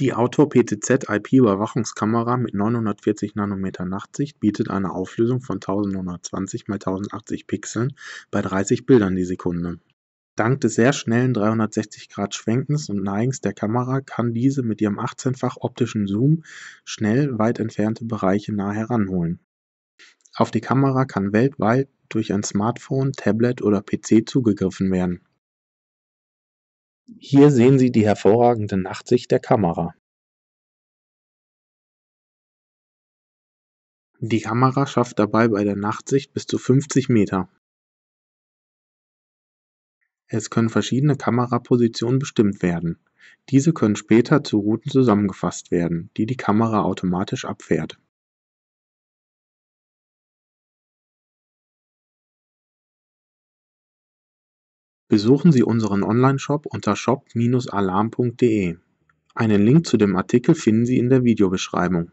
Die Auto PTZ IP-Überwachungskamera mit 940 Nanometer Nachtsicht bietet eine Auflösung von 1920 x 1080 Pixeln bei 30 Bildern die Sekunde. Dank des sehr schnellen 360-Grad-Schwenkens und Neigens der Kamera kann diese mit ihrem 18-fach optischen Zoom schnell weit entfernte Bereiche nah heranholen. Auf die Kamera kann weltweit durch ein Smartphone, Tablet oder PC zugegriffen werden hier sehen Sie die hervorragende Nachtsicht der Kamera. Die Kamera schafft dabei bei der Nachtsicht bis zu 50 Meter. Es können verschiedene Kamerapositionen bestimmt werden. Diese können später zu Routen zusammengefasst werden, die die Kamera automatisch abfährt Besuchen Sie unseren Onlineshop unter shop-alarm.de. Einen Link zu dem Artikel finden Sie in der Videobeschreibung